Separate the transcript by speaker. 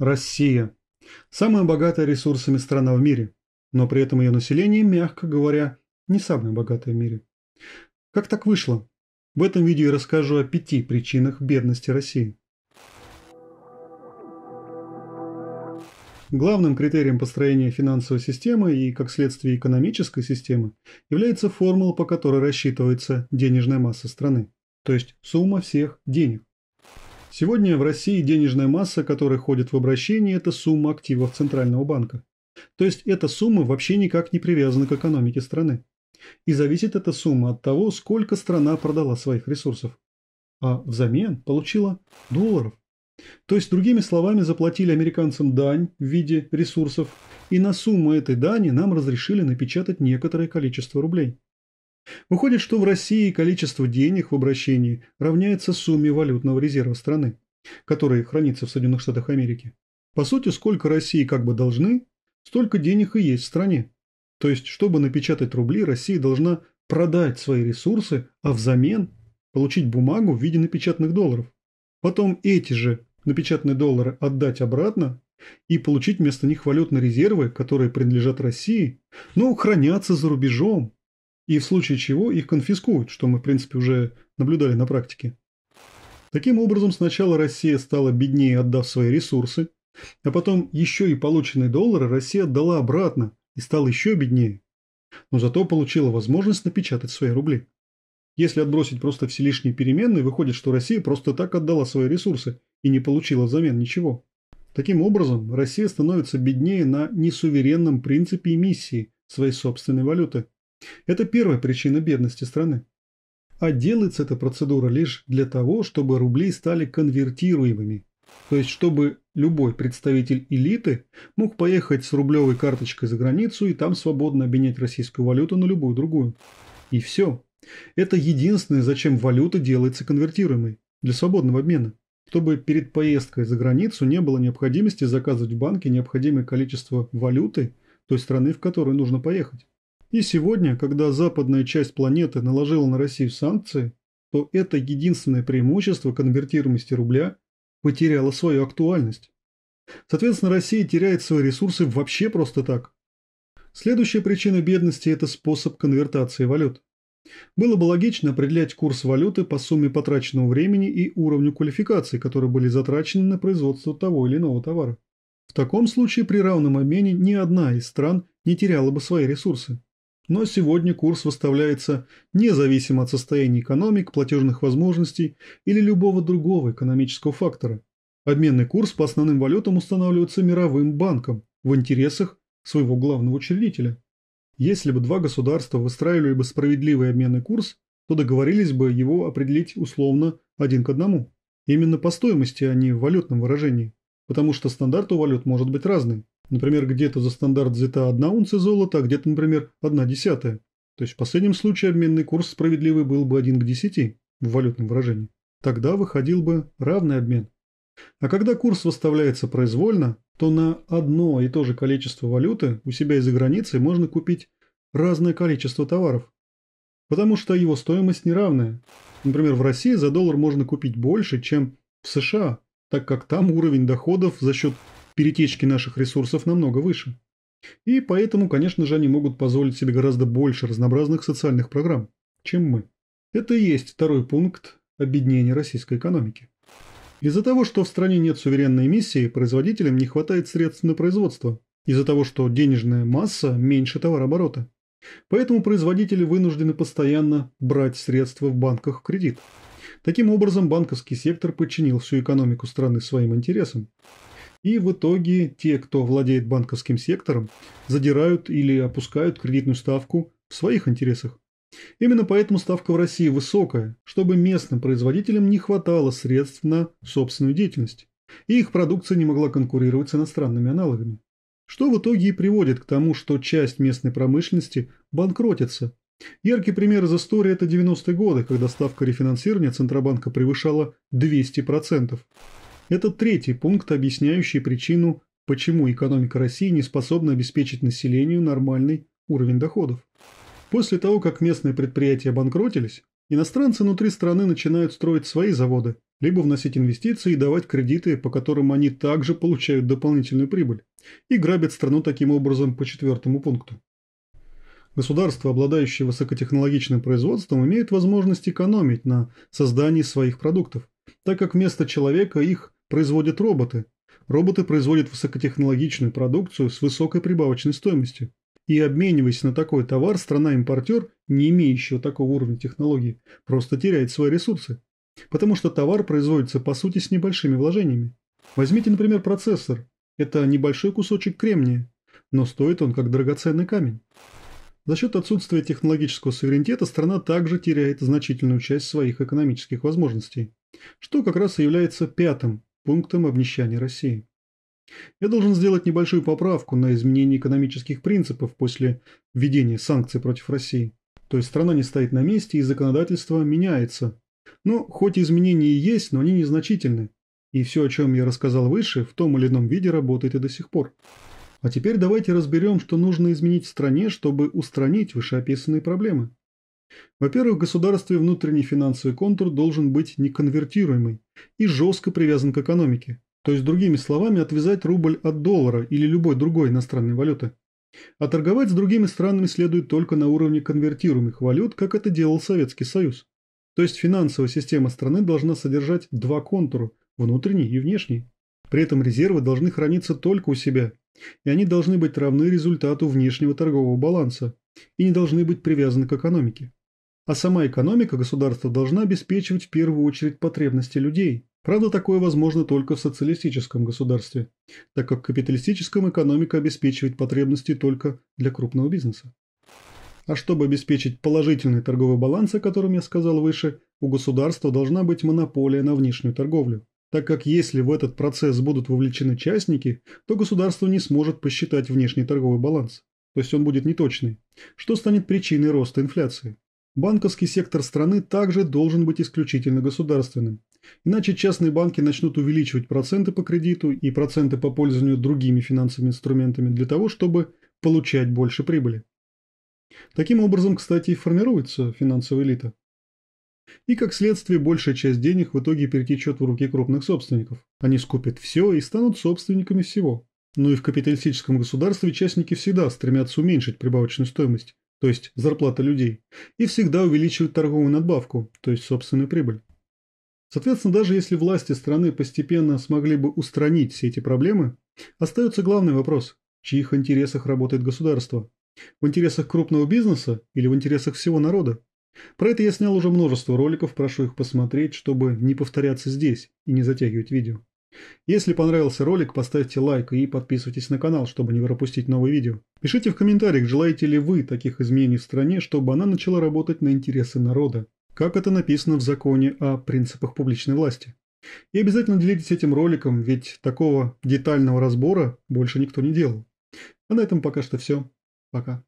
Speaker 1: Россия. Самая богатая ресурсами страна в мире, но при этом ее население, мягко говоря, не самое богатое в мире. Как так вышло? В этом видео я расскажу о пяти причинах бедности России. Главным критерием построения финансовой системы и, как следствие, экономической системы является формула, по которой рассчитывается денежная масса страны, то есть сумма всех денег. Сегодня в России денежная масса, которая ходит в обращение, это сумма активов Центрального банка. То есть эта сумма вообще никак не привязана к экономике страны. И зависит эта сумма от того, сколько страна продала своих ресурсов. А взамен получила долларов. То есть, другими словами, заплатили американцам дань в виде ресурсов, и на сумму этой дани нам разрешили напечатать некоторое количество рублей. Выходит, что в России количество денег в обращении равняется сумме валютного резерва страны, который хранится в Соединенных Штатах Америки. По сути, сколько России как бы должны, столько денег и есть в стране. То есть, чтобы напечатать рубли, Россия должна продать свои ресурсы, а взамен получить бумагу в виде напечатанных долларов. Потом эти же напечатанные доллары отдать обратно и получить вместо них валютные резервы, которые принадлежат России, но хранятся за рубежом, и в случае чего их конфискуют, что мы, в принципе, уже наблюдали на практике. Таким образом, сначала Россия стала беднее, отдав свои ресурсы, а потом еще и полученные доллары Россия отдала обратно и стала еще беднее, но зато получила возможность напечатать свои рубли. Если отбросить просто все лишние переменные, выходит, что Россия просто так отдала свои ресурсы и не получила взамен ничего. Таким образом, Россия становится беднее на несуверенном принципе эмиссии своей собственной валюты. Это первая причина бедности страны. А делается эта процедура лишь для того, чтобы рубли стали конвертируемыми. То есть, чтобы любой представитель элиты мог поехать с рублевой карточкой за границу и там свободно обменять российскую валюту на любую другую. И все. Это единственное, зачем валюта делается конвертируемой для свободного обмена чтобы перед поездкой за границу не было необходимости заказывать в банке необходимое количество валюты той страны, в которую нужно поехать. И сегодня, когда западная часть планеты наложила на Россию санкции, то это единственное преимущество конвертируемости рубля потеряло свою актуальность. Соответственно, Россия теряет свои ресурсы вообще просто так. Следующая причина бедности – это способ конвертации валют. Было бы логично определять курс валюты по сумме потраченного времени и уровню квалификации, которые были затрачены на производство того или иного товара. В таком случае при равном обмене ни одна из стран не теряла бы свои ресурсы но сегодня курс выставляется независимо от состояния экономик, платежных возможностей или любого другого экономического фактора. Обменный курс по основным валютам устанавливается Мировым банком в интересах своего главного учредителя. Если бы два государства выстраивали бы справедливый обменный курс, то договорились бы его определить условно один к одному. Именно по стоимости, а не в валютном выражении. Потому что стандарт у валют может быть разный. Например, где-то за стандарт зета 1 унция золота, а где-то, например, 1 десятая. То есть в последнем случае обменный курс справедливый был бы 1 к 10 в валютном выражении. Тогда выходил бы равный обмен. А когда курс выставляется произвольно, то на одно и то же количество валюты у себя из-за границы можно купить разное количество товаров. Потому что его стоимость неравная. Например, в России за доллар можно купить больше, чем в США, так как там уровень доходов за счет перетечки наших ресурсов намного выше. И поэтому, конечно же, они могут позволить себе гораздо больше разнообразных социальных программ, чем мы. Это и есть второй пункт объединения российской экономики. Из-за того, что в стране нет суверенной эмиссии, производителям не хватает средств на производство. Из-за того, что денежная масса меньше товарооборота. Поэтому производители вынуждены постоянно брать средства в банках в кредит. Таким образом, банковский сектор подчинил всю экономику страны своим интересам. И в итоге те, кто владеет банковским сектором, задирают или опускают кредитную ставку в своих интересах. Именно поэтому ставка в России высокая, чтобы местным производителям не хватало средств на собственную деятельность, и их продукция не могла конкурировать с иностранными аналогами. Что в итоге и приводит к тому, что часть местной промышленности банкротится. Яркий пример из истории – это 90-е годы, когда ставка рефинансирования Центробанка превышала 200%. Это третий пункт, объясняющий причину, почему экономика России не способна обеспечить населению нормальный уровень доходов. После того, как местные предприятия банкротились, иностранцы внутри страны начинают строить свои заводы, либо вносить инвестиции и давать кредиты, по которым они также получают дополнительную прибыль, и грабят страну таким образом по четвертому пункту. Государства, обладающие высокотехнологичным производством, имеют возможность экономить на создании своих продуктов, так как вместо человека их производят роботы. Роботы производят высокотехнологичную продукцию с высокой прибавочной стоимостью. И обмениваясь на такой товар, страна-импортер, не имеющая такого уровня технологий, просто теряет свои ресурсы. Потому что товар производится по сути с небольшими вложениями. Возьмите, например, процессор. Это небольшой кусочек кремния, но стоит он как драгоценный камень. За счет отсутствия технологического суверенитета страна также теряет значительную часть своих экономических возможностей, что как раз и является пятым пунктом обнищания России. Я должен сделать небольшую поправку на изменение экономических принципов после введения санкций против России. То есть страна не стоит на месте и законодательство меняется. Но ну, хоть изменения и есть, но они незначительны. И все, о чем я рассказал выше, в том или ином виде работает и до сих пор. А теперь давайте разберем, что нужно изменить в стране, чтобы устранить вышеописанные проблемы. Во-первых, в государстве внутренний финансовый контур должен быть неконвертируемый и жестко привязан к экономике, то есть, другими словами, отвязать рубль от доллара или любой другой иностранной валюты. А торговать с другими странами следует только на уровне конвертируемых валют, как это делал Советский Союз. То есть финансовая система страны должна содержать два контура – внутренний и внешний. При этом резервы должны храниться только у себя, и они должны быть равны результату внешнего торгового баланса и не должны быть привязаны к экономике. А сама экономика государства должна обеспечивать в первую очередь потребности людей. Правда, такое возможно только в социалистическом государстве, так как в капиталистическом экономика обеспечивает потребности только для крупного бизнеса. А чтобы обеспечить положительный торговый баланс, о котором я сказал выше, у государства должна быть монополия на внешнюю торговлю так как если в этот процесс будут вовлечены частники, то государство не сможет посчитать внешний торговый баланс, то есть он будет неточный, что станет причиной роста инфляции банковский сектор страны также должен быть исключительно государственным. Иначе частные банки начнут увеличивать проценты по кредиту и проценты по пользованию другими финансовыми инструментами для того, чтобы получать больше прибыли. Таким образом, кстати, и формируется финансовая элита. И как следствие, большая часть денег в итоге перетечет в руки крупных собственников. Они скупят все и станут собственниками всего. Ну и в капиталистическом государстве частники всегда стремятся уменьшить прибавочную стоимость, то есть зарплата людей, и всегда увеличивают торговую надбавку, то есть собственную прибыль. Соответственно, даже если власти страны постепенно смогли бы устранить все эти проблемы, остается главный вопрос – в чьих интересах работает государство? В интересах крупного бизнеса или в интересах всего народа? Про это я снял уже множество роликов, прошу их посмотреть, чтобы не повторяться здесь и не затягивать видео. Если понравился ролик, поставьте лайк и подписывайтесь на канал, чтобы не пропустить новые видео. Пишите в комментариях, желаете ли вы таких изменений в стране, чтобы она начала работать на интересы народа, как это написано в законе о принципах публичной власти. И обязательно делитесь этим роликом, ведь такого детального разбора больше никто не делал. А на этом пока что все. Пока.